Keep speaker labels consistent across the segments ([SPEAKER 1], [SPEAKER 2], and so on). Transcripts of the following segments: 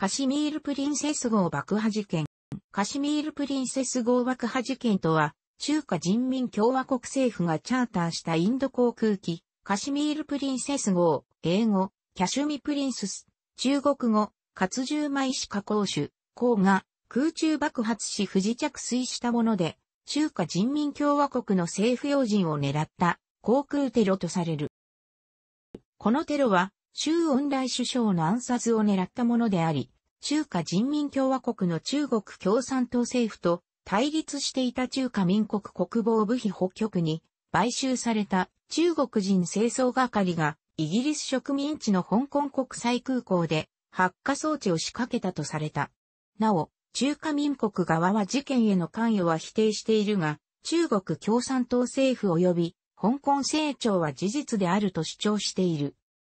[SPEAKER 1] カシミールプリンセス号爆破事件。カシミールプリンセス号爆破事件とは、中華人民共和国政府がチャーターしたインド航空機、カシミールプリンセス号、英語、キャシュミプリンスス、中国語、活十枚歯科講コウが空中爆発し不時着水したもので、中華人民共和国の政府要人を狙った航空テロとされる。このテロは周恩来首相の暗殺を狙ったものであり、中華人民共和国の中国共産党政府と対立していた中華民国国防部費北極に買収された中国人清掃係がイギリス植民地の香港国際空港で発火装置を仕掛けたとされた。なお、中華民国側は事件への関与は否定しているが、中国共産党政府及び香港政庁は事実であると主張している。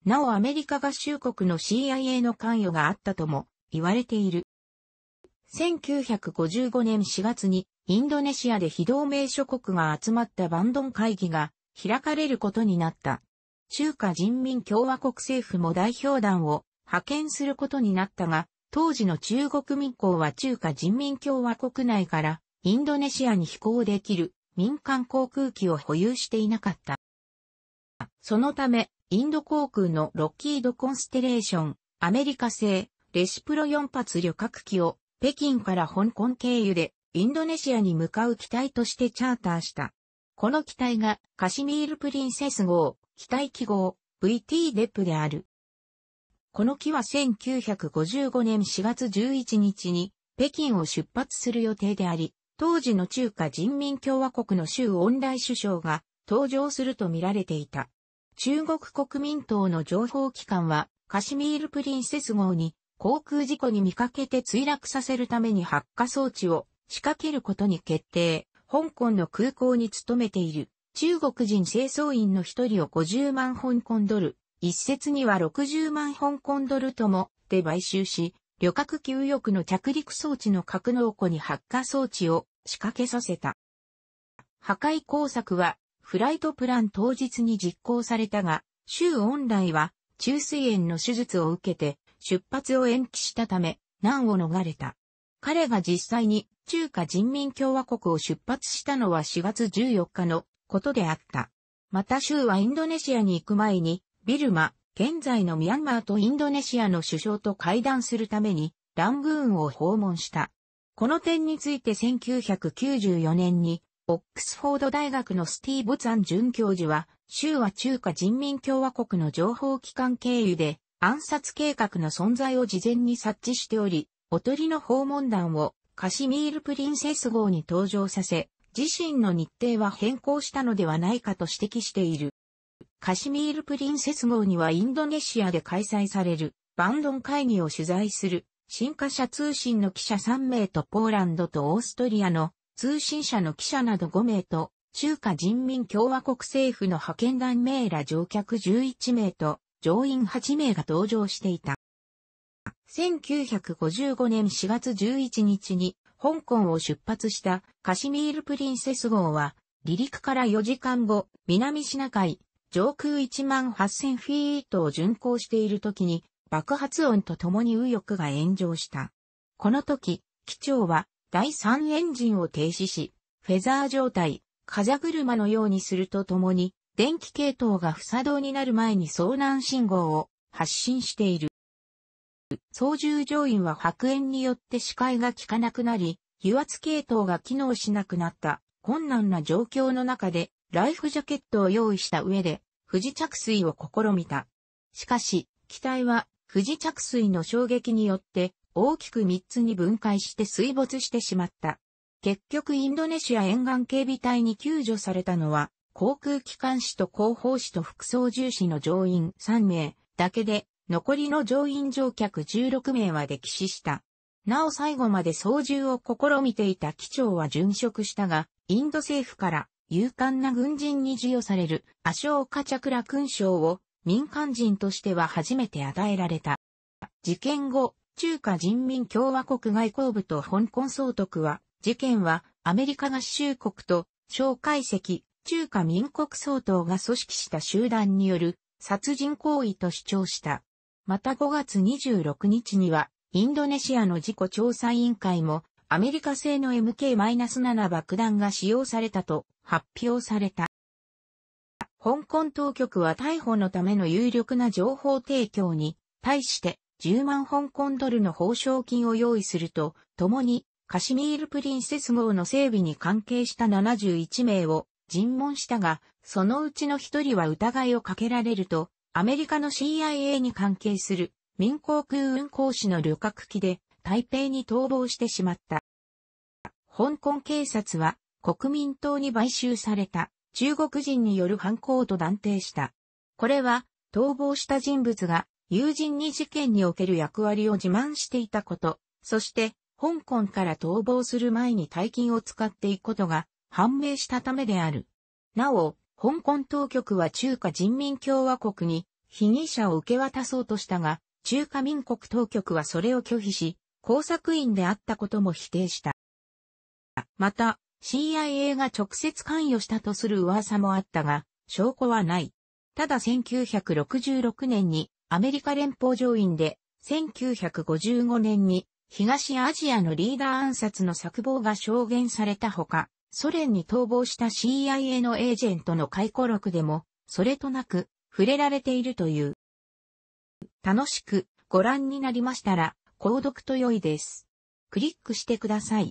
[SPEAKER 1] なおアメリカ合衆国の CIA の関与があったとも言われている。1955年4月にインドネシアで非同盟諸国が集まったバンドン会議が開かれることになった。中華人民共和国政府も代表団を派遣することになったが、当時の中国民工は中華人民共和国内からインドネシアに飛行できる民間航空機を保有していなかった。そのため、インド航空のロッキードコンステレーション、アメリカ製、レシプロ4発旅客機を北京から香港経由でインドネシアに向かう機体としてチャーターした。この機体がカシミールプリンセス号、機体記号 VT デップである。この機は1955年4月11日に北京を出発する予定であり、当時の中華人民共和国の州恩来首相が登場すると見られていた。中国国民党の情報機関は、カシミールプリンセス号に航空事故に見かけて墜落させるために発火装置を仕掛けることに決定。香港の空港に勤めている中国人清掃員の一人を50万香港ドル、一説には60万香港ドルともで買収し、旅客給与区の着陸装置の格納庫に発火装置を仕掛けさせた。破壊工作はフライトプラン当日に実行されたが、周恩来は中水炎の手術を受けて出発を延期したため難を逃れた。彼が実際に中華人民共和国を出発したのは4月14日のことであった。また州はインドネシアに行く前に、ビルマ、現在のミャンマーとインドネシアの首相と会談するために、ラングーンを訪問した。この点について1994年にオックスフォード大学のスティーブ・ザン准教授は、州は中華人民共和国の情報機関経由で暗殺計画の存在を事前に察知しており、おとりの訪問団をカシミール・プリンセス号に登場させ、自身の日程は変更したのではないかと指摘している。カシミール・プリンセス号にはインドネシアで開催されるバンドン会議を取材する新華社通信の記者3名とポーランドとオーストリアの通信社の記者など5名と、中華人民共和国政府の派遣団名ら乗客11名と、乗員8名が搭乗していた。1955年4月11日に、香港を出発したカシミールプリンセス号は、離陸から4時間後、南シナ海、上空1万8000フィートを巡航している時に、爆発音と共に右翼が炎上した。この時、機長は第3エンジンを停止し、フェザー状態、風車のようにするとともに、電気系統が不作動になる前に遭難信号を発信している。操縦乗員は白煙によって視界が効かなくなり、油圧系統が機能しなくなった困難な状況の中で、ライフジャケットを用意した上で、不時着水を試みた。しかし、機体は不時着水の衝撃によって大きく3つに分解して水没してしまった。結局インドネシア沿岸警備隊に救助されたのは、航空機関士と広報士と副操縦士の乗員3名だけで、残りの乗員乗客16名は溺死した。なお最後まで操縦を試みていた機長は殉職したが、インド政府から勇敢な軍人に授与されるアショーカチャクラ勲章を民間人としては初めて与えられた。事件後、中華人民共和国外交部と香港総督は、事件はアメリカ合衆国と蒋介石、中華民国総統が組織した集団による殺人行為と主張した。また5月26日には、インドネシアの事故調査委員会も、アメリカ製の MK-7 爆弾が使用されたと発表された。香港当局は逮捕のための有力な情報提供に対して10万香港ドルの報奨金を用意すると、共にカシミールプリンセス号の整備に関係した71名を尋問したが、そのうちの一人は疑いをかけられると、アメリカの CIA に関係する民航空運航士の旅客機で台北に逃亡してしまった。香港警察は国民党に買収された中国人による犯行と断定した。これは逃亡した人物が友人に事件における役割を自慢していたこと、そして、香港から逃亡する前に大金を使っていくことが判明したためである。なお、香港当局は中華人民共和国に被疑者を受け渡そうとしたが、中華民国当局はそれを拒否し、工作員であったことも否定した。また、CIA が直接関与したとする噂もあったが、証拠はない。ただ1966年にアメリカ連邦上院で、1955年に東アジアのリーダー暗殺の策謀が証言されたほか、ソ連に逃亡した CIA のエージェントの回顧録でも、それとなく触れられているという。楽しくご覧になりましたら、購読と良いです。クリックしてください。